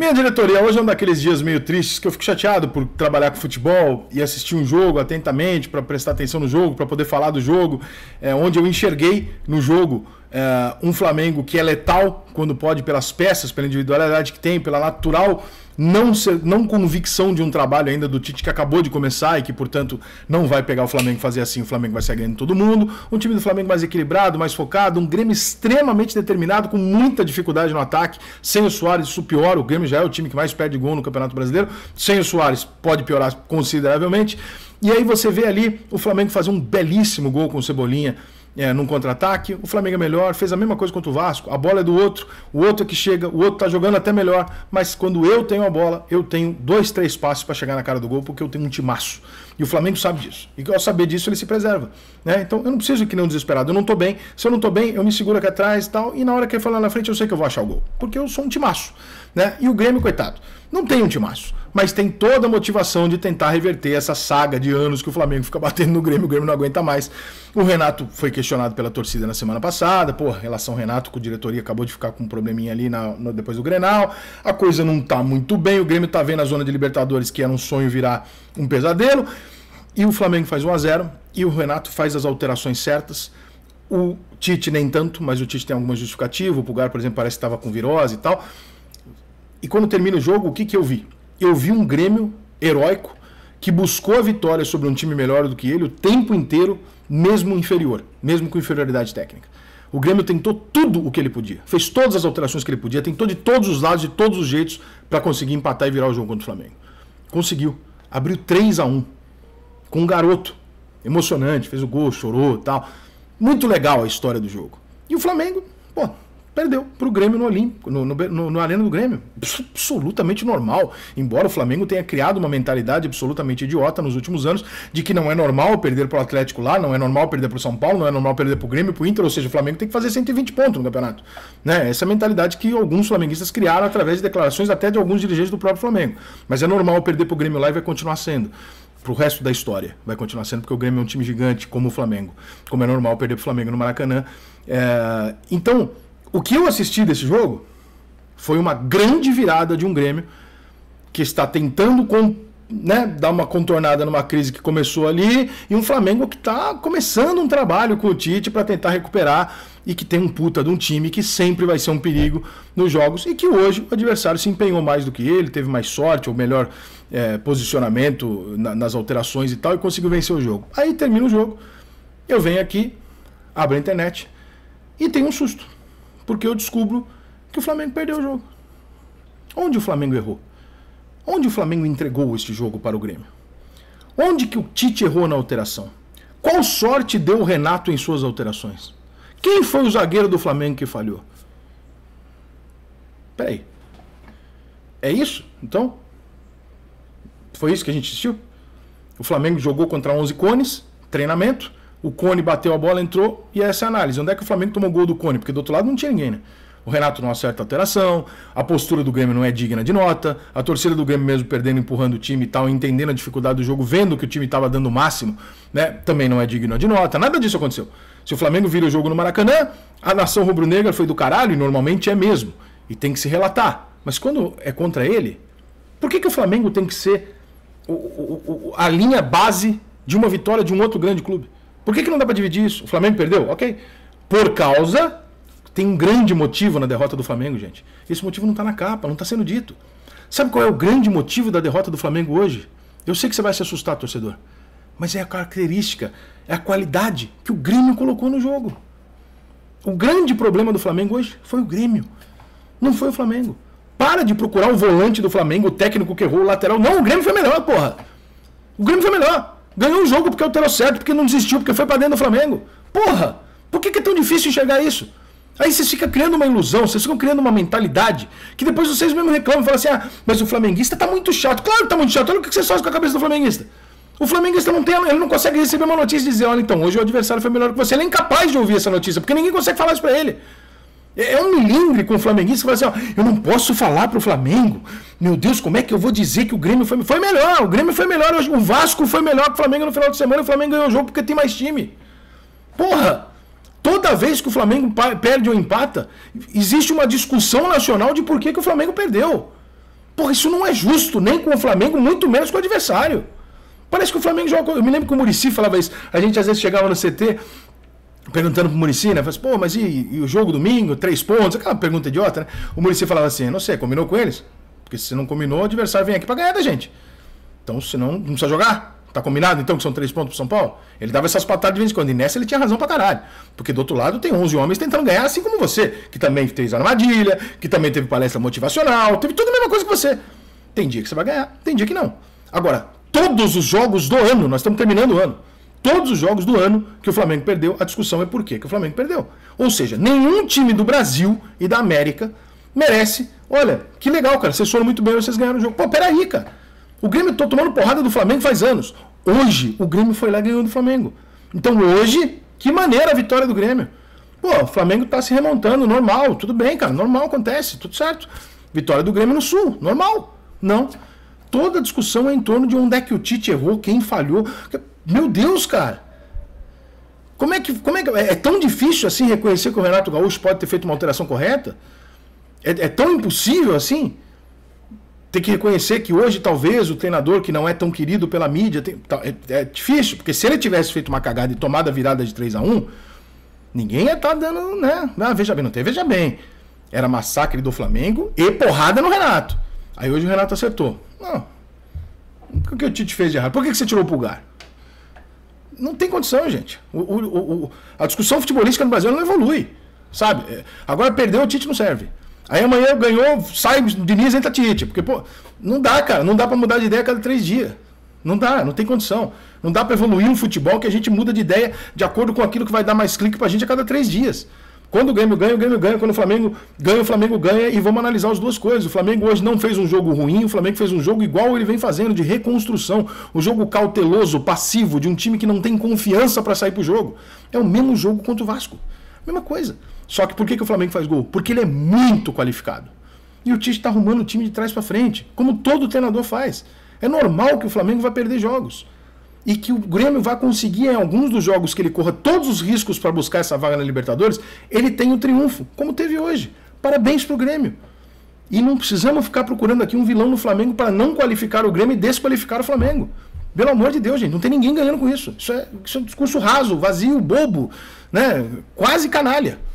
Minha diretoria hoje é um daqueles dias meio tristes que eu fico chateado por trabalhar com futebol e assistir um jogo atentamente para prestar atenção no jogo, para poder falar do jogo, é, onde eu enxerguei no jogo Uh, um Flamengo que é letal quando pode pelas peças, pela individualidade que tem, pela natural não, ser, não convicção de um trabalho ainda do Tite que acabou de começar e que, portanto, não vai pegar o Flamengo fazer assim. O Flamengo vai ser ganhando todo mundo. Um time do Flamengo mais equilibrado, mais focado, um Grêmio extremamente determinado, com muita dificuldade no ataque. Sem o Soares, isso piora. O Grêmio já é o time que mais perde gol no Campeonato Brasileiro. Sem o Soares, pode piorar consideravelmente. E aí você vê ali o Flamengo fazer um belíssimo gol com o Cebolinha é, num contra-ataque, o Flamengo é melhor, fez a mesma coisa contra o Vasco, a bola é do outro, o outro é que chega, o outro tá jogando até melhor, mas quando eu tenho a bola, eu tenho dois, três passes para chegar na cara do gol, porque eu tenho um timaço. E o Flamengo sabe disso. E ao saber disso, ele se preserva. Né? Então eu não preciso que nem um desesperado. Eu não tô bem. Se eu não tô bem, eu me seguro aqui atrás e tal. E na hora que ele falar na frente, eu sei que eu vou achar o gol. Porque eu sou um timaço. Né? E o Grêmio, coitado. Não tem um timaço, mas tem toda a motivação de tentar reverter essa saga de anos que o Flamengo fica batendo no Grêmio, o Grêmio não aguenta mais. O Renato foi questionado pela torcida na semana passada, pô, relação Renato com a diretoria acabou de ficar com um probleminha ali na, no, depois do Grenal, a coisa não tá muito bem, o Grêmio tá vendo a zona de Libertadores que era um sonho virar um pesadelo, e o Flamengo faz 1 a 0 e o Renato faz as alterações certas, o Tite nem tanto, mas o Tite tem alguma justificativa, o Pulgar, por exemplo, parece que estava com virose e tal, e quando termina o jogo, o que, que eu vi? Eu vi um Grêmio heróico que buscou a vitória sobre um time melhor do que ele o tempo inteiro, mesmo inferior, mesmo com inferioridade técnica. O Grêmio tentou tudo o que ele podia, fez todas as alterações que ele podia, tentou de todos os lados, de todos os jeitos, para conseguir empatar e virar o jogo contra o Flamengo. Conseguiu. Abriu 3 a 1 com um garoto. Emocionante, fez o gol, chorou tal. Muito legal a história do jogo. E o Flamengo, pô, Perdeu para o Grêmio no Olímpico, no, no, no, no, Arena do Grêmio. Absolutamente normal. Embora o Flamengo tenha criado uma mentalidade absolutamente idiota nos últimos anos de que não é normal perder para o Atlético lá, não é normal perder para o São Paulo, não é normal perder para o Grêmio, para o Inter. Ou seja, o Flamengo tem que fazer 120 pontos no campeonato. Né? Essa é a mentalidade que alguns flamenguistas criaram através de declarações até de alguns dirigentes do próprio Flamengo. Mas é normal perder para o Grêmio lá e vai continuar sendo pro resto da história. Vai continuar sendo porque o Grêmio é um time gigante, como o Flamengo, como é normal perder pro Flamengo no Maracanã. É... então, o que eu assisti desse jogo foi uma grande virada de um Grêmio que está tentando com, né, dar uma contornada numa crise que começou ali e um Flamengo que está começando um trabalho com o Tite para tentar recuperar e que tem um puta de um time que sempre vai ser um perigo nos jogos e que hoje o adversário se empenhou mais do que ele, teve mais sorte ou melhor é, posicionamento na, nas alterações e tal e conseguiu vencer o jogo. Aí termina o jogo, eu venho aqui, abro a internet e tem um susto porque eu descubro que o Flamengo perdeu o jogo. Onde o Flamengo errou? Onde o Flamengo entregou este jogo para o Grêmio? Onde que o Tite errou na alteração? Qual sorte deu o Renato em suas alterações? Quem foi o zagueiro do Flamengo que falhou? Peraí. É isso? Então? Foi isso que a gente assistiu? O Flamengo jogou contra 11 cones, treinamento o Cone bateu a bola, entrou, e é essa é a análise. Onde é que o Flamengo tomou gol do Cone? Porque do outro lado não tinha ninguém, né? O Renato não acerta a alteração, a postura do Grêmio não é digna de nota, a torcida do Grêmio mesmo perdendo, empurrando o time e tal, entendendo a dificuldade do jogo, vendo que o time estava dando o máximo, né? Também não é digna de nota, nada disso aconteceu. Se o Flamengo vira o jogo no Maracanã, a nação rubro-negra foi do caralho, e normalmente é mesmo, e tem que se relatar. Mas quando é contra ele, por que, que o Flamengo tem que ser o, o, o, a linha base de uma vitória de um outro grande clube? Por que, que não dá para dividir isso? O Flamengo perdeu? Ok. Por causa. Tem um grande motivo na derrota do Flamengo, gente. Esse motivo não está na capa, não está sendo dito. Sabe qual é o grande motivo da derrota do Flamengo hoje? Eu sei que você vai se assustar, torcedor. Mas é a característica, é a qualidade que o Grêmio colocou no jogo. O grande problema do Flamengo hoje foi o Grêmio. Não foi o Flamengo. Para de procurar o volante do Flamengo, o técnico que errou, o lateral. Não, o Grêmio foi melhor, porra. O Grêmio foi melhor. Ganhou o jogo porque alterou certo, porque não desistiu, porque foi para dentro do Flamengo. Porra! Por que, que é tão difícil enxergar isso? Aí vocês ficam criando uma ilusão, vocês ficam criando uma mentalidade que depois vocês mesmos reclamam e falam assim: ah, mas o flamenguista tá muito chato. Claro que tá muito chato, olha o que vocês fazem com a cabeça do flamenguista. O flamenguista não tem, ele não consegue receber uma notícia e dizer: olha, então, hoje o adversário foi melhor que você. Ele é incapaz de ouvir essa notícia, porque ninguém consegue falar isso pra ele. É, é um milindre com o flamenguista que fala assim, ó, eu não posso falar pro Flamengo. Meu Deus, como é que eu vou dizer que o Grêmio foi, foi melhor? O Grêmio foi melhor, o Vasco foi melhor que o Flamengo no final de semana, o Flamengo ganhou o jogo porque tem mais time. Porra! Toda vez que o Flamengo perde ou empata, existe uma discussão nacional de por que, que o Flamengo perdeu. Porra, isso não é justo, nem com o Flamengo, muito menos com o adversário. Parece que o Flamengo joga. Eu me lembro que o Murici falava isso. A gente às vezes chegava no CT, perguntando pro Murici, né? Falei assim, pô, mas e, e, o jogo domingo? Três pontos? Aquela pergunta idiota, né? O Muricy falava assim, não sei, combinou com eles? Porque se não combinou, o adversário vem aqui para ganhar da gente. Então, senão, não precisa jogar. Tá combinado, então, que são três pontos pro São Paulo? Ele dava essas patadas de vez em quando. E nessa ele tinha razão pra caralho. Porque do outro lado tem 11 homens tentando ganhar, assim como você. Que também fez armadilha, que também teve palestra motivacional, teve tudo a mesma coisa que você. Tem dia que você vai ganhar, tem dia que não. Agora, todos os jogos do ano, nós estamos terminando o ano todos os jogos do ano que o Flamengo perdeu, a discussão é por quê que o Flamengo perdeu. Ou seja, nenhum time do Brasil e da América merece. Olha, que legal, cara, vocês foram muito bem, vocês ganharam o jogo. Pô, peraí, cara. O Grêmio tô tomando porrada do Flamengo faz anos. Hoje, o Grêmio foi lá e ganhou do Flamengo. Então hoje, que maneira a vitória do Grêmio. Pô, o Flamengo tá se remontando, normal, tudo bem, cara, normal, acontece, tudo certo. Vitória do Grêmio no Sul, normal. Não. Toda a discussão é em torno de onde é que o Tite errou, quem falhou. Meu Deus, cara. Como é que, como é, que é, é tão difícil assim reconhecer que o Renato Gaúcho pode ter feito uma alteração correta? É, é tão impossível assim? ter que reconhecer que hoje talvez o treinador que não é tão querido pela mídia tem, tá, é, é, difícil, porque se ele tivesse feito uma cagada e tomado a virada de 3 a 1 ninguém ia estar tá dando, né? Ah, veja bem, não tem, veja bem. Era massacre do Flamengo e porrada no Renato. Aí hoje o Renato acertou. Não. O que o Tite fez de errado? Por que, que você tirou o pulgar? não tem condição, gente. O, o, o, a discussão futebolística no Brasil não evolui, sabe? É, agora perdeu, o Tite não serve. Aí amanhã ganhou, sai Diniz, entra Tite. Porque, pô, não dá, cara. Não dá para mudar de ideia a cada três dias. Não dá, não tem condição. Não dá para evoluir um futebol que a gente muda de ideia de acordo com aquilo que vai dar mais clique pra gente a cada três dias. Quando o Grêmio ganha, o Grêmio ganha. Quando o Flamengo ganha, o Flamengo ganha. E vamos analisar as duas coisas. O Flamengo hoje não fez um jogo ruim, o Flamengo fez um jogo igual ele vem fazendo, de reconstrução. Um jogo cauteloso, passivo, de um time que não tem confiança para sair para o jogo. É o mesmo jogo contra o Vasco. Mesma coisa. Só que por que, que o Flamengo faz gol? Porque ele é muito qualificado. E o Tite está arrumando o time de trás para frente, como todo treinador faz. É normal que o Flamengo vá perder jogos e que o Grêmio vai conseguir em alguns dos jogos que ele corra todos os riscos para buscar essa vaga na Libertadores, ele tem o um triunfo, como teve hoje. Parabéns pro Grêmio. E não precisamos ficar procurando aqui um vilão no Flamengo para não qualificar o Grêmio e desqualificar o Flamengo. Pelo amor de Deus, gente, não tem ninguém ganhando com isso. Isso é, isso é um discurso raso, vazio, bobo, né? Quase canalha.